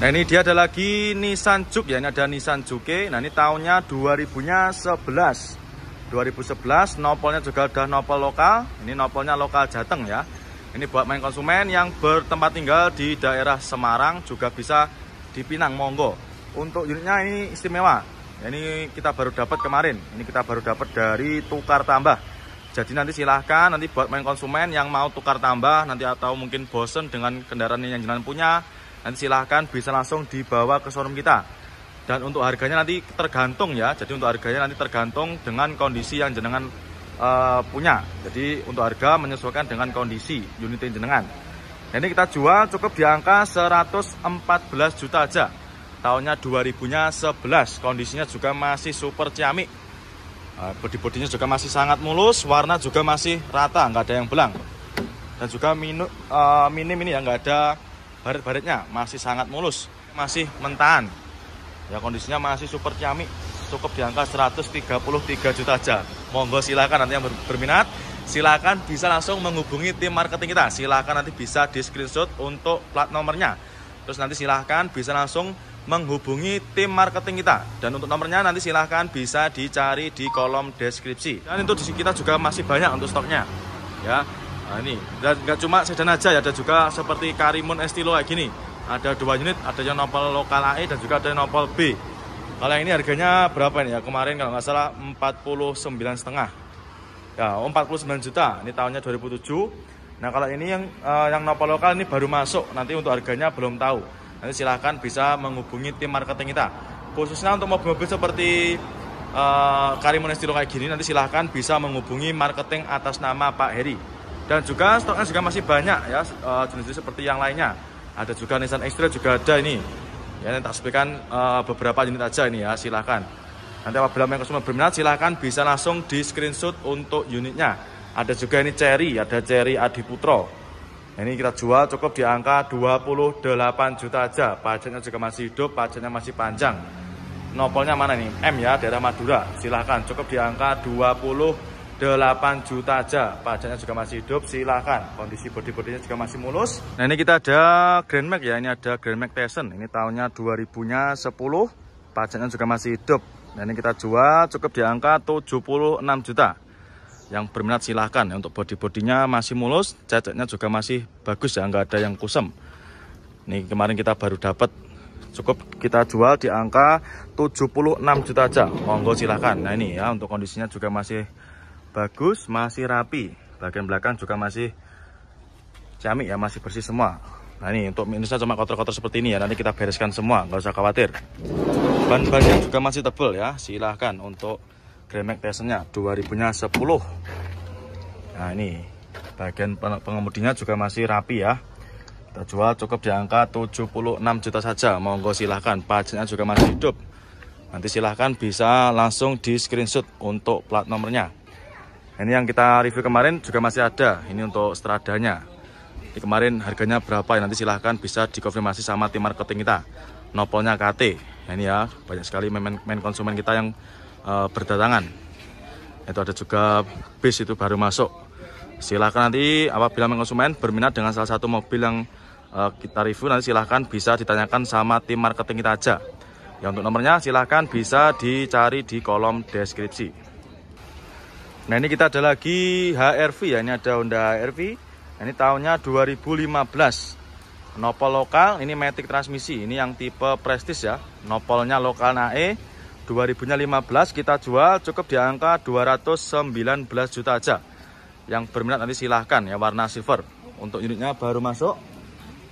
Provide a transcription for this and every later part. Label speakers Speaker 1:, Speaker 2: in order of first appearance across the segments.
Speaker 1: Nah ini dia ada lagi Nissan Juke ya, ini ada Nissan Juke. Nah ini tahunnya 2000 2011 nopolnya juga udah nopol lokal. Ini nopolnya lokal Jateng ya. Ini buat main konsumen yang bertempat tinggal di daerah Semarang juga bisa dipinang monggo. Untuk unitnya ini istimewa. Ya, ini kita baru dapat kemarin. Ini kita baru dapat dari tukar tambah. Jadi nanti silahkan nanti buat main konsumen yang mau tukar tambah nanti atau mungkin bosen dengan kendaraan yang jangan punya nanti silahkan bisa langsung dibawa ke showroom kita dan untuk harganya nanti tergantung ya jadi untuk harganya nanti tergantung dengan kondisi yang jenengan uh, punya jadi untuk harga menyesuaikan dengan kondisi unit yang jenengan ini kita jual cukup di angka 114 juta aja tahunnya 2011 kondisinya juga masih super ciamik eh, body-bodinya juga masih sangat mulus warna juga masih rata nggak ada yang belang dan juga minu, uh, minim ini ya nggak ada Barit-baritnya masih sangat mulus, masih mentahan. Ya kondisinya masih super ciamik, cukup di angka 133 juta aja. Monggo silakan nanti yang berminat, silakan bisa langsung menghubungi tim marketing kita. Silakan nanti bisa di screenshot untuk plat nomornya. Terus nanti silahkan bisa langsung menghubungi tim marketing kita dan untuk nomornya nanti silahkan bisa dicari di kolom deskripsi dan itu di kita juga masih banyak untuk stoknya ya nah ini dan nggak cuma sedan aja ya ada juga seperti karimun estilo kayak gini ada dua unit ada yang nopal lokal AE dan juga ada yang nopal B kalau yang ini harganya berapa ini ya kemarin kalau nggak salah 49 setengah ya 49 juta ini tahunnya 2007 nah kalau ini yang uh, yang nopal lokal ini baru masuk nanti untuk harganya belum tahu nanti silahkan bisa menghubungi tim marketing kita khususnya untuk mobil-mobil seperti uh, Karimun Estilo kayak gini nanti silahkan bisa menghubungi marketing atas nama Pak Heri dan juga stoknya juga masih banyak ya eh, jenis-jenis seperti yang lainnya ada juga Nissan X-Trail juga ada ini ya nanti tak sebutkan eh, beberapa unit aja ini ya silahkan nanti apabila yang customer berminat silahkan bisa langsung di screenshot untuk unitnya ada juga ini Cherry ada Cherry Adiputro nah, ini kita jual cukup di angka 28 juta aja pajaknya juga masih hidup pajaknya masih panjang nopolnya mana nih M ya daerah Madura silahkan cukup di angka 20 8 juta aja pajaknya juga masih hidup silahkan kondisi bodi bodinya juga masih mulus nah ini kita ada Grand Max ya ini ada Grand Max Tyson ini tahunnya 2010 pajaknya juga masih hidup nah ini kita jual cukup di angka 76 juta yang berminat silahkan ya, untuk bodi bodinya masih mulus cacatnya juga masih bagus ya nggak ada yang kusam ini kemarin kita baru dapat cukup kita jual di angka 76 juta aja monggo silahkan nah ini ya untuk kondisinya juga masih bagus masih rapi bagian belakang juga masih ciamik ya masih bersih semua nah ini untuk minusnya cuma kotor-kotor seperti ini ya nanti kita bereskan semua nggak usah khawatir ban-bannya juga masih tebal ya silahkan untuk Gremek Tesennya 2000 nya 10 nah ini bagian pengemudinya juga masih rapi ya kita jual cukup di angka 76 juta saja monggo silahkan pajaknya juga masih hidup nanti silahkan bisa langsung di screenshot untuk plat nomornya ini yang kita review kemarin juga masih ada ini untuk stradanya ini kemarin harganya berapa ya nanti silahkan bisa dikonfirmasi sama tim marketing kita nopolnya KT nah, ini ya banyak sekali main, main konsumen kita yang uh, berdatangan itu ada juga bis itu baru masuk silahkan nanti apabila main konsumen berminat dengan salah satu mobil yang uh, kita review nanti silahkan bisa ditanyakan sama tim marketing kita aja ya untuk nomornya silahkan bisa dicari di kolom deskripsi Nah ini kita ada lagi HRV ya, ini ada Honda HRV. Nah, ini tahunnya 2015. Nopol lokal, ini metik transmisi, ini yang tipe prestis ya. Nopolnya lokal nae 2015 kita jual cukup di angka 219 juta aja. Yang berminat nanti silahkan ya warna silver. Untuk unitnya baru masuk.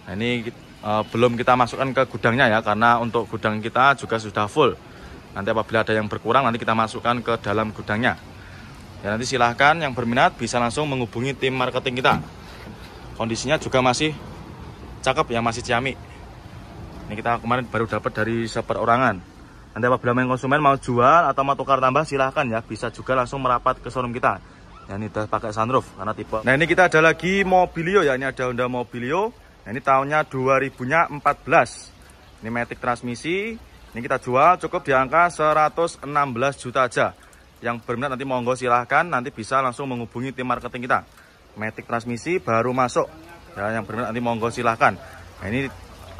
Speaker 1: Nah, ini e, belum kita masukkan ke gudangnya ya karena untuk gudang kita juga sudah full. Nanti apabila ada yang berkurang nanti kita masukkan ke dalam gudangnya. Ya nanti silahkan yang berminat bisa langsung menghubungi tim marketing kita. Kondisinya juga masih cakep ya, masih ciamik. Ini kita kemarin baru dapat dari seperorangan. Nanti apabila main konsumen mau jual atau mau tukar tambah silahkan ya, bisa juga langsung merapat ke showroom kita. Ya ini udah pakai sunroof karena tipe. Nah ini kita ada lagi Mobilio ya, ini ada Honda Mobilio. Nah, ini tahunnya 2014. Ini metik transmisi. Ini kita jual cukup di angka 116 juta aja. Yang berminat nanti monggo silahkan nanti bisa langsung menghubungi tim marketing kita. Metik transmisi baru masuk. Ya, yang berminat nanti monggo silahkan. Nah, ini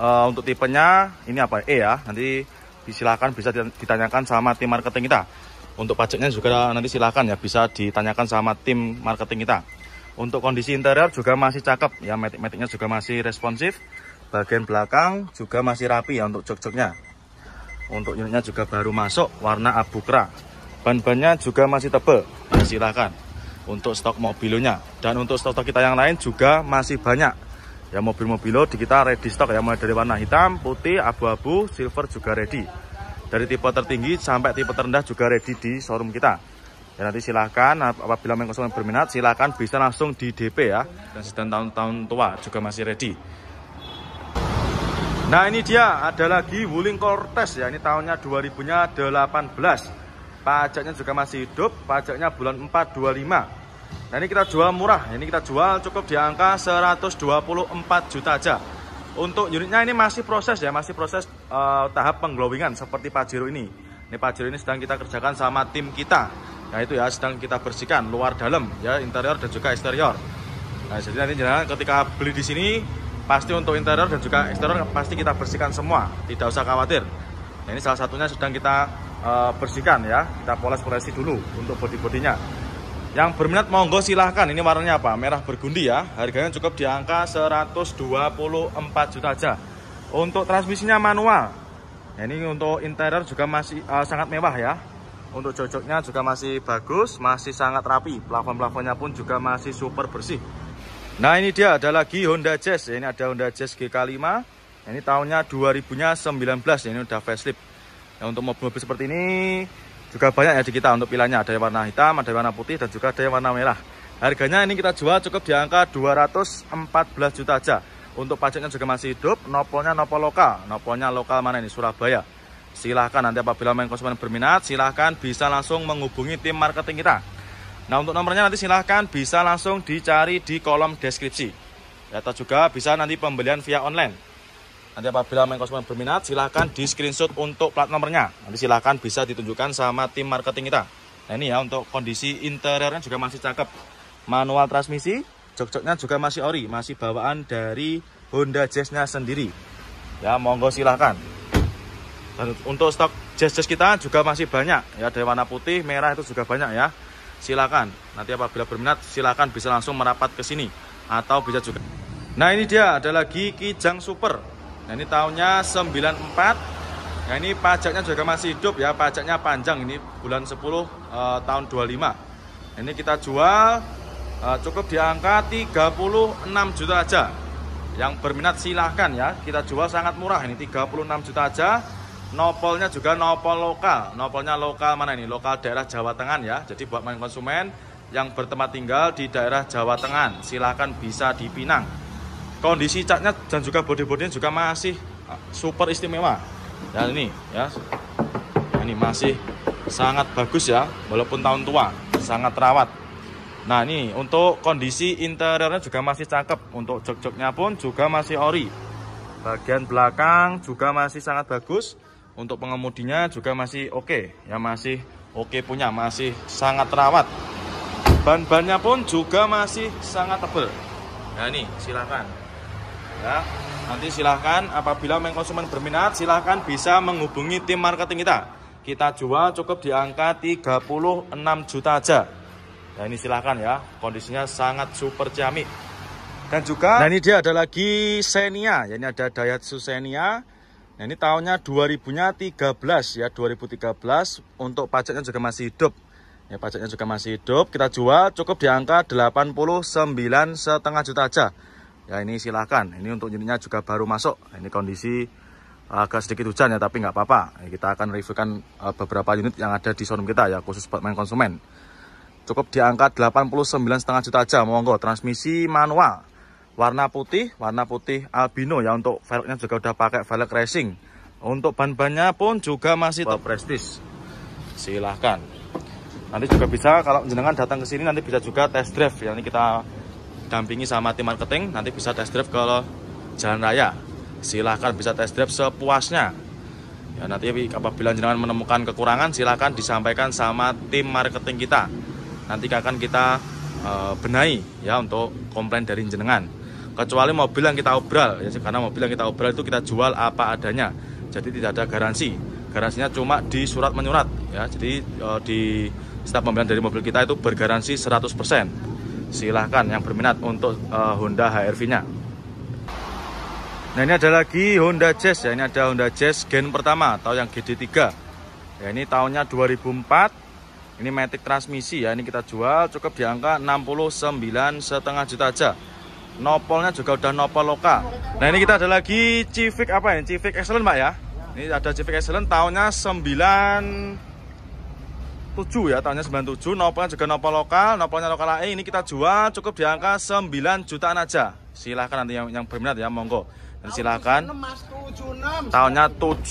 Speaker 1: uh, untuk tipenya ini apa? E ya. Nanti silahkan bisa ditanyakan sama tim marketing kita. Untuk pajaknya juga nanti silahkan ya bisa ditanyakan sama tim marketing kita. Untuk kondisi interior juga masih cakep ya, metik-metiknya juga masih responsif. Bagian belakang juga masih rapi ya untuk jok-joknya. Untuk unitnya juga baru masuk warna abu kera. Ban-bannya juga masih tebal. Nah, silahkan untuk stok mobilonya. Dan untuk stok-stok kita yang lain juga masih banyak. Ya mobil-mobilo di kita ready stock ya mulai dari warna hitam, putih, abu-abu, silver juga ready. Dari tipe tertinggi sampai tipe terendah juga ready di showroom kita. Ya nanti silahkan apabila memang konsumen berminat silahkan bisa langsung di DP ya. Dan sedang tahun-tahun tua juga masih ready. Nah ini dia ada lagi Wuling Cortez ya ini tahunnya 2018 pajaknya juga masih hidup pajaknya bulan 425 nah ini kita jual murah ini kita jual cukup di angka 124 juta aja untuk unitnya ini masih proses ya masih proses uh, tahap pengglowingan seperti Pajero ini ini Pajero ini sedang kita kerjakan sama tim kita Nah itu ya sedang kita bersihkan luar dalam ya interior dan juga eksterior nah jadi nanti jangan ketika beli di sini pasti untuk interior dan juga eksterior pasti kita bersihkan semua tidak usah khawatir nah, ini salah satunya sedang kita Eh, bersihkan ya kita poles-polesi dulu untuk body bodinya yang berminat monggo silahkan ini warnanya apa merah bergundi ya harganya cukup di angka 124 juta aja untuk transmisinya manual ya, ini untuk interior juga masih uh, sangat mewah ya untuk cocoknya juga masih bagus masih sangat rapi plafon-plafonnya pun juga masih super bersih nah ini dia ada lagi Honda Jazz ini ada Honda Jazz gk 5 ini tahunnya 2019 ini udah facelift Nah, untuk mobil-mobil seperti ini juga banyak ya di kita untuk pilihannya. Ada yang warna hitam, ada yang warna putih, dan juga ada yang warna merah. Harganya ini kita jual cukup di angka 214 juta aja. Untuk pajaknya juga masih hidup, nopolnya nopol lokal. Nopolnya lokal mana ini? Surabaya. Silahkan nanti apabila main konsumen berminat, silahkan bisa langsung menghubungi tim marketing kita. Nah untuk nomornya nanti silahkan bisa langsung dicari di kolom deskripsi. Atau juga bisa nanti pembelian via online. Nanti apabila main konsumen berminat, silahkan di screenshot untuk plat nomornya. Nanti silahkan bisa ditunjukkan sama tim marketing kita. Nah ini ya untuk kondisi interiornya juga masih cakep. Manual transmisi, jok-joknya juga masih ori, masih bawaan dari Honda Jazz-nya sendiri. Ya monggo silahkan. Dan untuk stok Jazz-Jazz kita juga masih banyak. Ya dari warna putih, merah itu juga banyak ya. Silahkan, nanti apabila berminat silahkan bisa langsung merapat ke sini. Atau bisa juga. Nah ini dia ada lagi Kijang Super Nah ini tahunnya 94. Nah ini pajaknya juga masih hidup ya, pajaknya panjang ini bulan 10 eh, tahun 25. Nah, ini kita jual eh, cukup di angka 36 juta aja. Yang berminat silahkan ya, kita jual sangat murah ini 36 juta aja. Nopolnya juga nopol lokal. Nopolnya lokal mana ini? Lokal daerah Jawa Tengah ya. Jadi buat main konsumen yang bertempat tinggal di daerah Jawa Tengah, silahkan bisa dipinang kondisi catnya dan juga bodi bodinya juga masih ah, super istimewa dan ya, ini ya nah, ini masih sangat bagus ya walaupun tahun tua sangat terawat nah ini untuk kondisi interiornya juga masih cakep untuk jok-joknya pun juga masih ori bagian belakang juga masih sangat bagus untuk pengemudinya juga masih oke okay. ya masih oke okay punya masih sangat terawat ban-bannya pun juga masih sangat tebal nah ini silahkan Ya. Nanti silahkan apabila mengkonsumen konsumen berminat silahkan bisa menghubungi tim marketing kita. Kita jual cukup di angka 36 juta aja. Nah ini silahkan ya, kondisinya sangat super ciamik. Dan juga, nah ini dia ada lagi Xenia, ya, ini ada Daihatsu Xenia. Nah ini tahunnya 2000-nya 13 ya, 2013 untuk pajaknya juga masih hidup. Ya pajaknya juga masih hidup, kita jual cukup di angka 89 setengah juta aja ya ini silahkan ini untuk unitnya juga baru masuk ini kondisi eh, agak sedikit hujan ya tapi nggak apa-apa kita akan reviewkan eh, beberapa unit yang ada di showroom kita ya khusus buat main konsumen cukup diangkat angka 89,5 juta aja monggo transmisi manual warna putih warna putih albino ya untuk velgnya juga udah pakai velg racing untuk ban-bannya pun juga masih top prestis silahkan nanti juga bisa kalau jenengan datang ke sini nanti bisa juga test drive ya ini kita didampingi sama tim marketing nanti bisa test drive ke jalan raya silahkan bisa test drive sepuasnya ya nanti apabila jenengan menemukan kekurangan silahkan disampaikan sama tim marketing kita nanti akan kita eh, benahi ya untuk komplain dari jenengan kecuali mobil yang kita obral ya karena mobil yang kita obral itu kita jual apa adanya jadi tidak ada garansi garansinya cuma di surat menyurat ya jadi eh, di setiap pembelian dari mobil kita itu bergaransi 100% silahkan yang berminat untuk uh, Honda hrv nya Nah ini ada lagi Honda Jazz ya, ini ada Honda Jazz gen pertama atau yang GD3. Ya ini tahunnya 2004, ini matic transmisi ya, ini kita jual cukup di angka 69 setengah juta aja. Nopolnya juga udah nopol loka. Nah ini kita ada lagi Civic apa ya? Civic Excellent mbak ya? Ini ada Civic Excellent tahunnya 9 97 ya tahunnya 97 nopelnya juga nopal lokal nopalnya lokal AE ini kita jual cukup di angka 9 jutaan aja silahkan nanti yang, yang berminat ya monggo dan silahkan tahunnya 76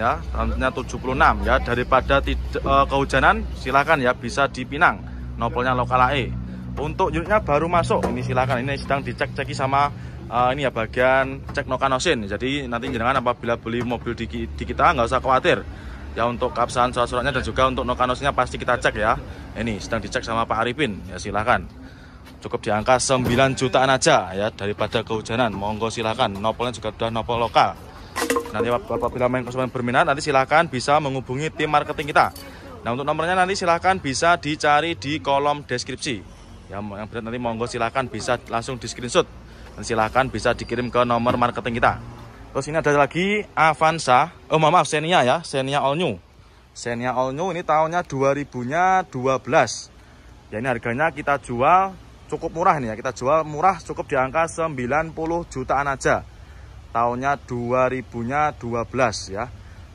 Speaker 1: ya tahunnya 76 ya daripada tidak uh, kehujanan silahkan ya bisa dipinang nopalnya lokal AE untuk unitnya baru masuk ini silahkan ini sedang dicek-ceki sama uh, ini ya bagian cek nokanosin jadi nanti jangan apabila beli mobil di, di kita nggak usah khawatir ya untuk keabsahan surat-suratnya dan juga untuk nokanosnya pasti kita cek ya ini sedang dicek sama Pak Arifin ya silahkan cukup di angka 9 jutaan aja ya daripada kehujanan monggo silahkan nopolnya juga sudah nopol lokal nanti apabila main konsumen berminat nanti silahkan bisa menghubungi tim marketing kita nah untuk nomornya nanti silahkan bisa dicari di kolom deskripsi ya yang berat nanti monggo silahkan bisa langsung di screenshot dan silahkan bisa dikirim ke nomor marketing kita Terus ini ada lagi Avanza. Oh maaf, Xenia ya, Xenia All New. Xenia All New ini tahunnya 2000-nya 12. Ya ini harganya kita jual cukup murah nih ya. Kita jual murah cukup di angka 90 jutaan aja. Tahunnya 2000-nya 12 ya.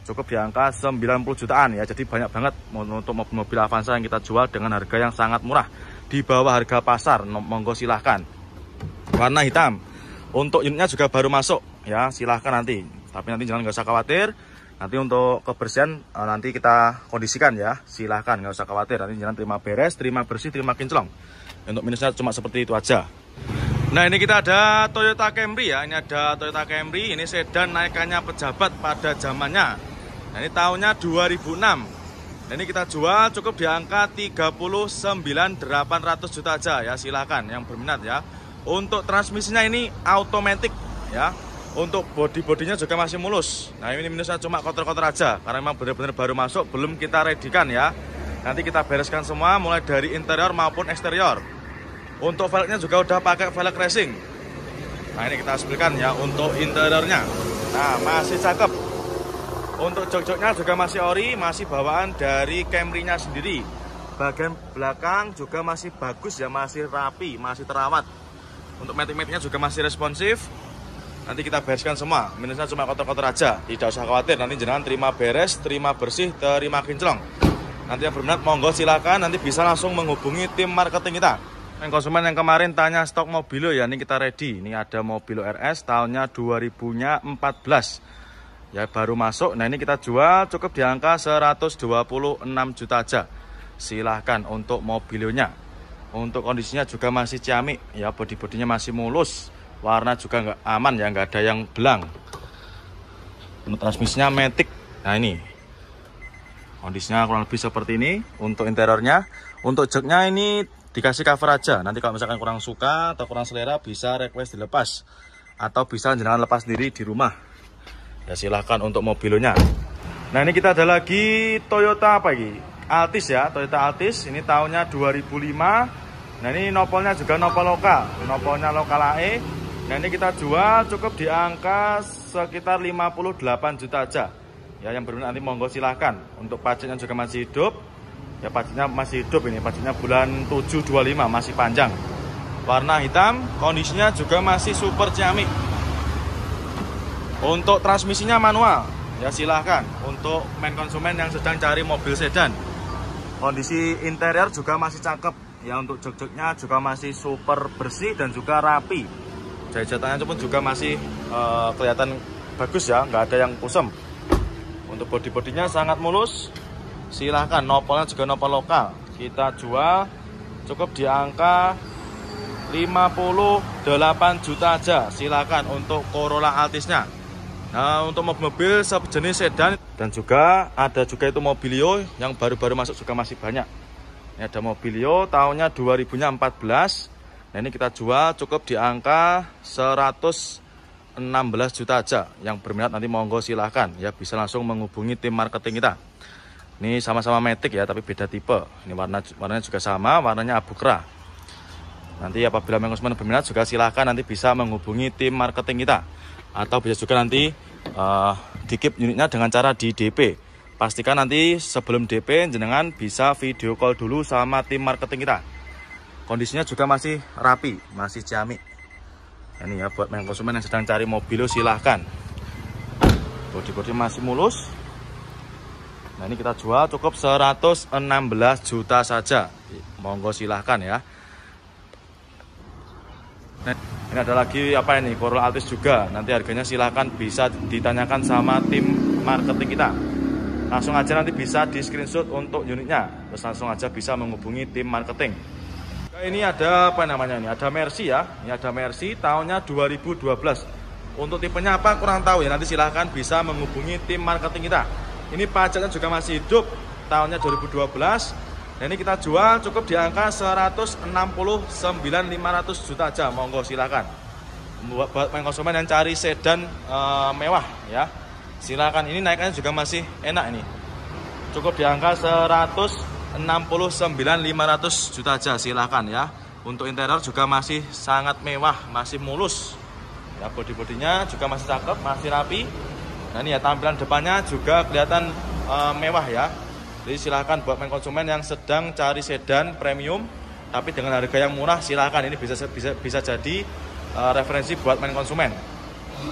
Speaker 1: Cukup di angka 90 jutaan ya. Jadi banyak banget untuk mobil-mobil Avanza yang kita jual dengan harga yang sangat murah. Di bawah harga pasar, monggo silahkan. Warna hitam. Untuk unitnya juga baru masuk ya silahkan nanti tapi nanti jangan nggak usah khawatir nanti untuk kebersihan eh, nanti kita kondisikan ya silahkan nggak usah khawatir nanti jangan terima beres terima bersih terima kinclong untuk minusnya cuma seperti itu aja nah ini kita ada Toyota Camry ya ini ada Toyota Camry ini sedan naikannya pejabat pada zamannya nah, ini tahunnya 2006 ini kita jual cukup di angka 39.800 juta aja ya silahkan yang berminat ya untuk transmisinya ini automatic ya untuk body-bodinya juga masih mulus nah ini minusnya cuma kotor-kotor aja karena memang benar-benar baru masuk belum kita redikan ya nanti kita bereskan semua mulai dari interior maupun eksterior untuk velgnya juga udah pakai velg racing nah ini kita sebutkan ya untuk interiornya nah masih cakep untuk jok-joknya juga masih ori masih bawaan dari Camry-nya sendiri bagian belakang juga masih bagus ya masih rapi masih terawat untuk metik-metiknya juga masih responsif nanti kita bereskan semua. Minusnya cuma kotor-kotor aja. Tidak usah khawatir, nanti jangan terima beres, terima bersih, terima kinclong. Nanti yang berminat monggo silakan nanti bisa langsung menghubungi tim marketing kita. Yang konsumen yang kemarin tanya stok mobilo ya, ini kita ready. Ini ada mobilo RS tahunnya 2014, Ya baru masuk. Nah, ini kita jual cukup di angka 126 juta aja. Silahkan untuk mobilonya. Untuk kondisinya juga masih ciamik ya, body-bodinya masih mulus warna juga nggak aman ya nggak ada yang belang transmisinya matic nah ini kondisinya kurang lebih seperti ini untuk interiornya untuk joknya ini dikasih cover aja nanti kalau misalkan kurang suka atau kurang selera bisa request dilepas atau bisa jangan lepas sendiri di rumah ya silahkan untuk mobilnya nah ini kita ada lagi Toyota apa ini Altis ya Toyota Altis ini tahunnya 2005 Nah ini nopolnya juga nopol lokal, nopolnya lokal AE Nah ini kita jual cukup di angka sekitar 58 juta aja. Ya yang berminat nanti monggo silahkan. Untuk pajaknya juga masih hidup. Ya pajaknya masih hidup ini. Pajaknya bulan 725 masih panjang. Warna hitam, kondisinya juga masih super ciamik. Untuk transmisinya manual. Ya silahkan. Untuk main konsumen yang sedang cari mobil sedan. Kondisi interior juga masih cakep. Ya untuk jok-joknya juga masih super bersih dan juga rapi jahitannya pun juga masih uh, kelihatan bagus ya nggak ada yang kusam untuk body-bodinya sangat mulus silahkan nopolnya juga nopol lokal kita jual cukup di angka 58 juta aja silahkan untuk Corolla Altisnya nah untuk mobil-mobil sejenis sedan dan juga ada juga itu mobilio yang baru-baru masuk juga masih banyak ini ada mobilio tahunnya 2014 Nah ini kita jual cukup di angka 116 juta aja. Yang berminat nanti monggo silahkan ya bisa langsung menghubungi tim marketing kita. Ini sama-sama metik ya tapi beda tipe. Ini warna warnanya juga sama, warnanya abu kerah. Nanti apabila konsumen berminat juga silahkan nanti bisa menghubungi tim marketing kita. Atau bisa juga nanti uh, dikip unitnya dengan cara di DP. Pastikan nanti sebelum DP jenengan bisa video call dulu sama tim marketing kita kondisinya juga masih rapi masih ciamik ini ya buat main konsumen yang sedang cari mobil silahkan bodi-bodi masih mulus nah ini kita jual cukup 116 juta saja monggo silahkan ya nah, ini ada lagi apa ini Corolla Altis juga nanti harganya silahkan bisa ditanyakan sama tim marketing kita langsung aja nanti bisa di screenshot untuk unitnya terus langsung aja bisa menghubungi tim marketing ini ada apa namanya ini? Ada Mercy ya. Ini ada Mercy tahunnya 2012. Untuk tipenya apa kurang tahu ya. Nanti silahkan bisa menghubungi tim marketing kita. Ini pajaknya kan juga masih hidup tahunnya 2012. Dan ini kita jual cukup di angka 169.500 juta aja. Monggo silahkan. Buat, konsumen yang cari sedan e, mewah ya. Silahkan ini naikannya juga masih enak ini. Cukup di angka 100 69.500 juta aja silahkan ya untuk interior juga masih sangat mewah masih mulus ya body-bodinya juga masih cakep masih rapi nah ini ya tampilan depannya juga kelihatan e, mewah ya jadi silahkan buat main konsumen yang sedang cari sedan premium tapi dengan harga yang murah silahkan ini bisa bisa bisa jadi e, referensi buat main konsumen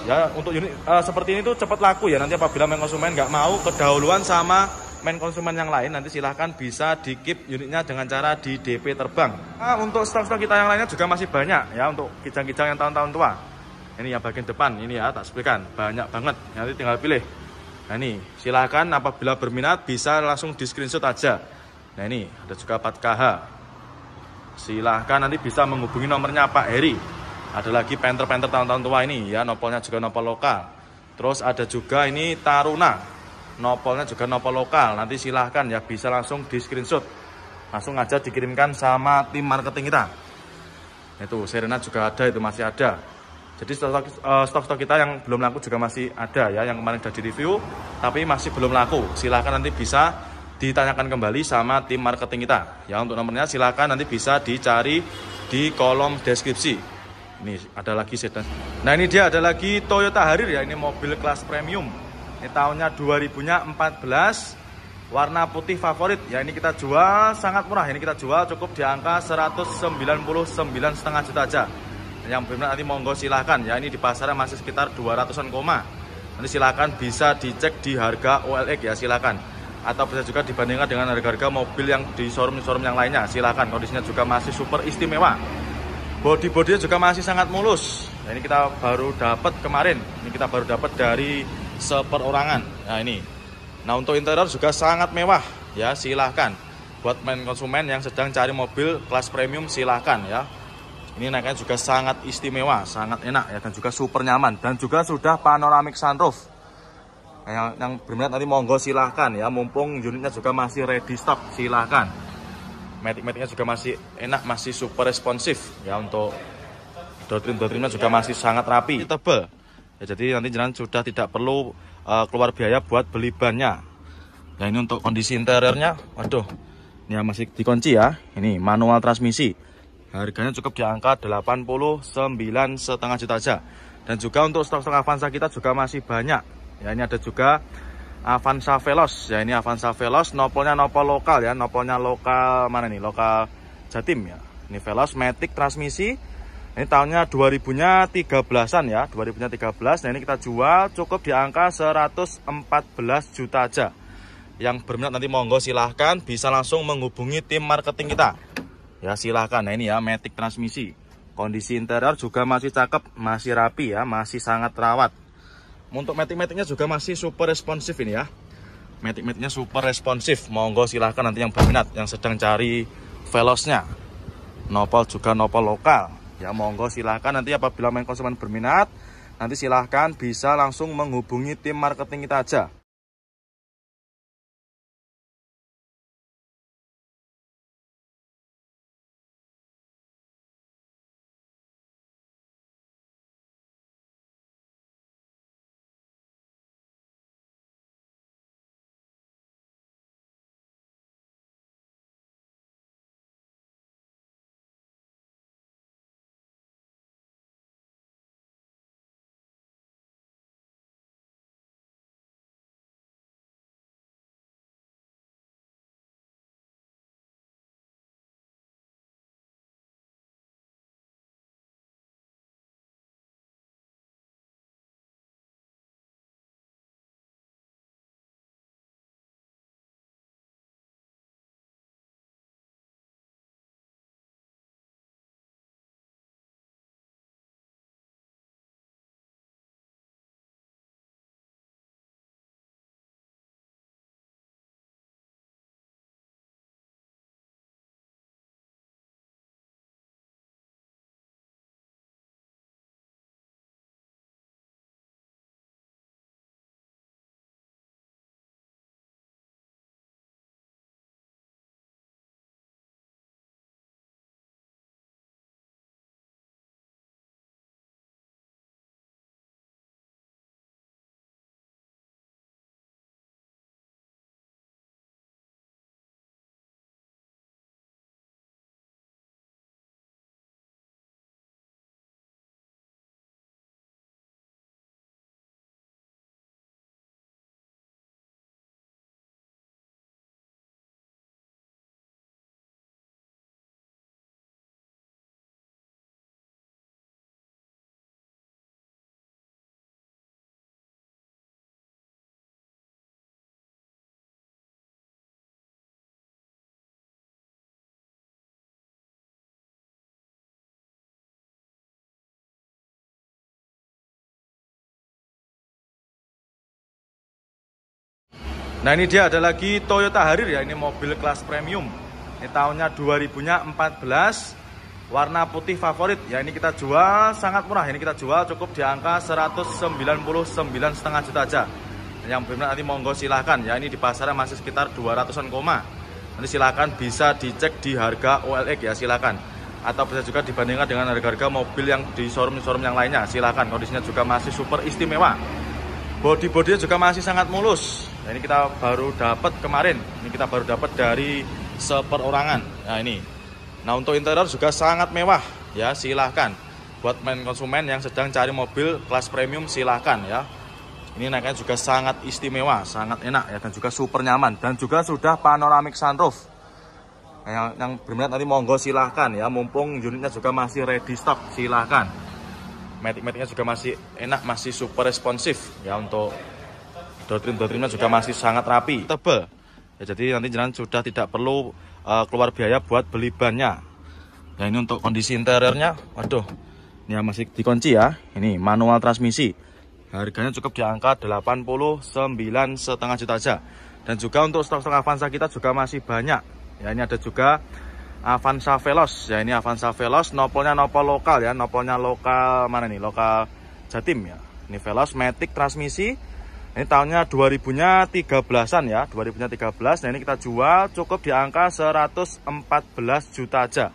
Speaker 1: ya untuk unit e, seperti ini tuh cepat laku ya nanti apabila main konsumen nggak mau kedahuluan sama segmen konsumen yang lain nanti silahkan bisa di keep unitnya dengan cara di DP terbang. Nah, untuk stok-stok kita yang lainnya juga masih banyak ya untuk kijang-kijang yang tahun-tahun tua. Ini yang bagian depan ini ya tak sebutkan banyak banget. Nanti tinggal pilih. Nah ini silahkan apabila berminat bisa langsung di screenshot aja. Nah ini ada juga 4KH. Silahkan nanti bisa menghubungi nomornya Pak Eri. Ada lagi penter-penter tahun-tahun tua ini ya nopolnya juga nopol lokal. Terus ada juga ini Taruna nopolnya juga nopol lokal nanti silahkan ya bisa langsung di screenshot langsung aja dikirimkan sama tim marketing kita itu Serena juga ada itu masih ada jadi eh, stok-stok kita yang belum laku juga masih ada ya yang kemarin sudah di review tapi masih belum laku silahkan nanti bisa ditanyakan kembali sama tim marketing kita ya untuk nomornya silahkan nanti bisa dicari di kolom deskripsi ini ada lagi sedan. Nah ini dia ada lagi Toyota Harir ya ini mobil kelas premium ini tahunnya 2014 warna putih favorit. Ya ini kita jual sangat murah. Ini kita jual cukup di angka setengah juta aja. Yang berminat nanti monggo silahkan ya ini di pasarnya masih sekitar 200-an koma. Nanti silahkan bisa dicek di harga OLX ya silahkan atau bisa juga dibandingkan dengan harga-harga mobil yang di showroom-showroom yang lainnya silahkan kondisinya juga masih super istimewa body-bodinya juga masih sangat mulus nah, ini kita baru dapat kemarin ini kita baru dapat dari seperorangan. Nah ini. Nah untuk interior juga sangat mewah ya silahkan. Buat main konsumen yang sedang cari mobil kelas premium silahkan ya. Ini naiknya juga sangat istimewa, sangat enak ya dan juga super nyaman dan juga sudah panoramic sunroof. Yang, yang berminat nanti monggo silahkan ya mumpung unitnya juga masih ready stock silahkan matic-maticnya juga masih enak masih super responsif ya untuk dotrim-dotrimnya juga masih sangat rapi tebal ya jadi nanti jalan sudah tidak perlu uh, keluar biaya buat beli bannya ya ini untuk kondisi interiornya waduh ini masih dikunci ya ini manual transmisi harganya cukup di angka 89 setengah juta aja dan juga untuk stok-stok Avanza kita juga masih banyak ya ini ada juga Avanza Veloz ya ini Avanza Veloz nopolnya nopol lokal ya nopolnya lokal mana nih lokal Jatim ya ini Veloz Matic transmisi ini tahunnya 2000-nya 13-an ya, 2000-nya 13. Nah, ini kita jual cukup di angka 114 juta aja. Yang berminat nanti monggo silahkan bisa langsung menghubungi tim marketing kita. Ya, silahkan. Nah, ini ya Matic transmisi. Kondisi interior juga masih cakep, masih rapi ya, masih sangat terawat. Untuk Matic-Maticnya juga masih super responsif ini ya. Matic-Maticnya super responsif. Monggo silahkan nanti yang berminat, yang sedang cari velosnya. Nopal juga nopal lokal ya monggo silahkan nanti apabila main konsumen berminat nanti silahkan bisa langsung menghubungi tim marketing kita aja Nah ini dia ada lagi Toyota Harir ya, ini mobil kelas premium. Ini tahunnya 2014, warna putih favorit. Ya ini kita jual sangat murah, ini kita jual cukup di angka 199,5 juta aja. Yang benar nanti monggo silahkan ya, ini di pasaran masih sekitar 200-an koma. Nanti silahkan bisa dicek di harga OLX ya, silahkan. Atau bisa juga dibandingkan dengan harga-harga mobil yang di showroom-showroom yang lainnya, silahkan. Kondisinya juga masih super istimewa body-bodinya juga masih sangat mulus nah, ini kita baru dapat kemarin ini kita baru dapat dari seperorangan nah ini nah untuk interior juga sangat mewah ya silahkan buat main konsumen yang sedang cari mobil kelas premium silahkan ya ini naiknya juga sangat istimewa sangat enak ya dan juga super nyaman dan juga sudah panoramic sunroof nah, yang, yang berminat nanti monggo silahkan ya mumpung unitnya juga masih ready stock silahkan metik-metiknya juga masih enak, masih super responsif ya untuk dotrim-dotrimnya juga masih sangat rapi, tebel. Ya, jadi nanti jalan sudah tidak perlu uh, keluar biaya buat beli bannya. Ya ini untuk kondisi interiornya, waduh, ini masih dikunci ya. Ini manual transmisi, harganya cukup di angka 89 setengah juta aja. Dan juga untuk stok-stok Avanza kita juga masih banyak. Ya ini ada juga Avanza Veloz ya ini Avanza Veloz nopolnya nopol lokal ya nopolnya lokal mana nih lokal Jatim ya ini Veloz Matic transmisi ini tahunnya 2000 nya 13an ya 2000 nya 13 nah ini kita jual cukup di angka 114 juta aja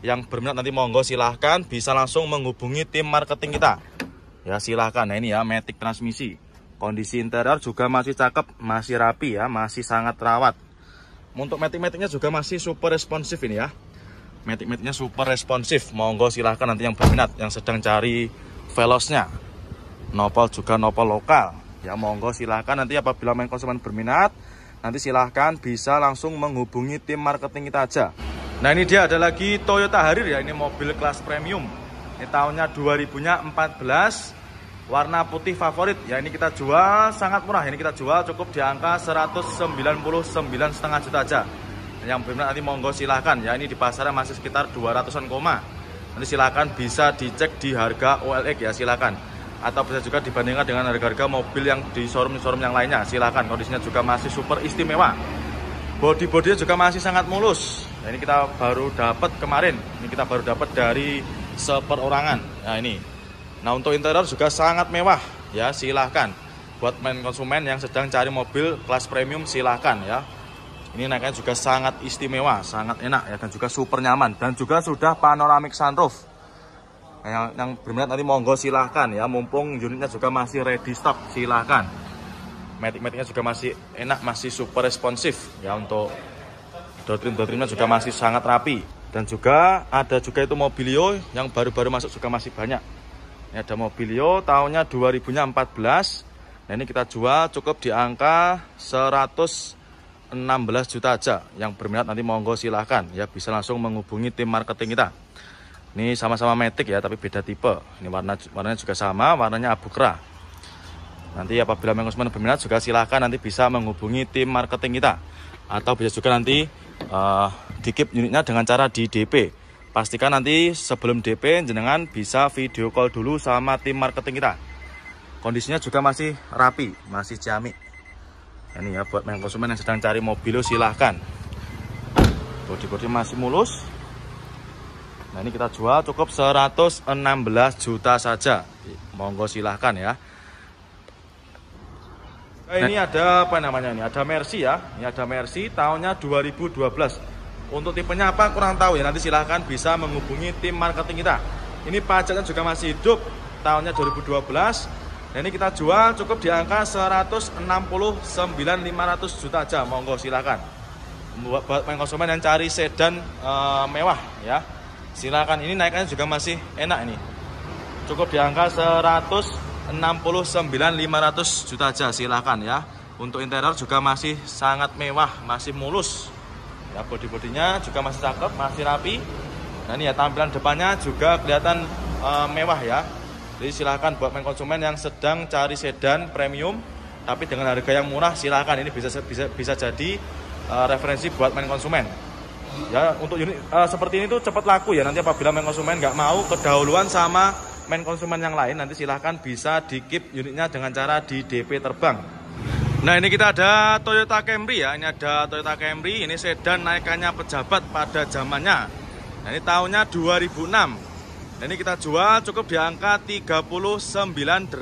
Speaker 1: yang berminat nanti monggo silahkan bisa langsung menghubungi tim marketing kita ya silahkan nah ini ya Matic transmisi kondisi interior juga masih cakep masih rapi ya masih sangat terawat untuk matic-maticnya juga masih super responsif ini ya. Matic-maticnya super responsif. Monggo silahkan nanti yang berminat, yang sedang cari velosnya. Nopal juga nopal lokal. Ya monggo silahkan nanti apabila main konsumen berminat, nanti silahkan bisa langsung menghubungi tim marketing kita aja. Nah ini dia ada lagi Toyota Harir ya, ini mobil kelas premium. Ini tahunnya 2014 warna putih favorit ya ini kita jual sangat murah ini kita jual cukup di angka 199 setengah juta aja yang benar nanti monggo silahkan ya ini di pasaran masih sekitar 200an koma nanti silahkan bisa dicek di harga OLX ya silahkan atau bisa juga dibandingkan dengan harga-harga mobil yang di showroom-showroom yang lainnya silahkan kondisinya juga masih super istimewa body-bodinya juga masih sangat mulus nah, ini kita baru dapat kemarin ini kita baru dapat dari seperorangan nah ini Nah untuk interior juga sangat mewah ya silahkan buat main konsumen yang sedang cari mobil kelas premium silahkan ya ini naiknya juga sangat istimewa sangat enak ya dan juga super nyaman dan juga sudah panoramic sunroof nah, yang, yang berminat nanti monggo silahkan ya mumpung unitnya juga masih ready stock silahkan matic-maticnya juga masih enak masih super responsif ya untuk dotrim-dotrimnya juga masih sangat rapi dan juga ada juga itu mobilio yang baru-baru masuk juga masih banyak ini ada mobilio tahunnya 2014. Nah, ini kita jual cukup di angka 116 juta aja. Yang berminat nanti monggo silahkan ya bisa langsung menghubungi tim marketing kita. Ini sama-sama metik ya, tapi beda tipe. Ini warna warnanya juga sama, warnanya abu kerah. Nanti apabila mengusman berminat juga silahkan nanti bisa menghubungi tim marketing kita. Atau bisa juga nanti uh, dikip unitnya dengan cara di DP Pastikan nanti sebelum DP jenengan bisa video call dulu sama tim marketing kita. Kondisinya juga masih rapi, masih Nah, Ini ya buat main konsumen yang sedang cari mobil silahkan. Bodi-bodi masih mulus. Nah ini kita jual cukup 116 juta saja. Monggo silahkan ya. Nah, ini ada apa namanya ini? Ada Mercy ya. Ini ada Mercy tahunnya 2012. Untuk tipenya apa kurang tahu ya, nanti silahkan bisa menghubungi tim marketing kita. Ini pajaknya juga masih hidup, tahunnya 2012. Dan ini kita jual cukup di angka 169.500 juta aja, monggo silahkan. Buat, buat konsumen yang cari sedan e, mewah ya, silahkan. Ini naikannya juga masih enak ini. Cukup di angka 169.500 juta aja, silahkan ya. Untuk interior juga masih sangat mewah, masih mulus ya body bodinya juga masih cakep masih rapi nah ini ya tampilan depannya juga kelihatan e, mewah ya jadi silahkan buat main konsumen yang sedang cari sedan premium tapi dengan harga yang murah silahkan ini bisa bisa bisa jadi e, referensi buat main konsumen ya untuk unit e, seperti ini tuh cepat laku ya nanti apabila main konsumen nggak mau kedahuluan sama main konsumen yang lain nanti silahkan bisa dikip unitnya dengan cara di DP terbang Nah ini kita ada Toyota Camry ya Ini ada Toyota Camry Ini sedan naikannya pejabat pada zamannya nah, Ini tahunnya 2006 nah, Ini kita jual cukup di angka 39.800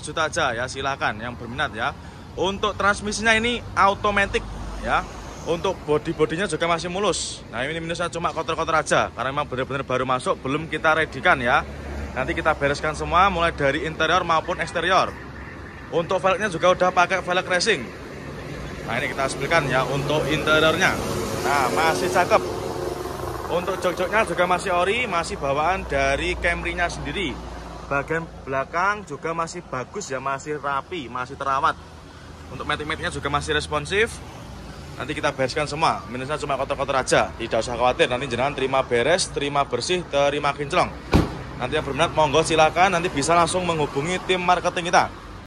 Speaker 1: juta aja ya Silahkan yang berminat ya Untuk transmisinya ini automatic ya Untuk body-bodinya juga masih mulus Nah ini minusnya cuma kotor-kotor aja Karena memang benar-benar baru masuk Belum kita redikan ya Nanti kita bereskan semua mulai dari interior maupun eksterior untuk velgnya juga udah pakai velg racing. Nah, ini kita sebutkan ya untuk interiornya. Nah, masih cakep. Untuk jok-joknya juga masih ori, masih bawaan dari Camry-nya sendiri. Bagian belakang juga masih bagus ya, masih rapi, masih terawat. Untuk metik metiknya juga masih responsif. Nanti kita bereskan semua, minusnya cuma kotor-kotor aja. Tidak usah khawatir, nanti jangan terima beres, terima bersih, terima kinclong. Nanti yang berminat monggo silakan nanti bisa langsung menghubungi tim marketing kita.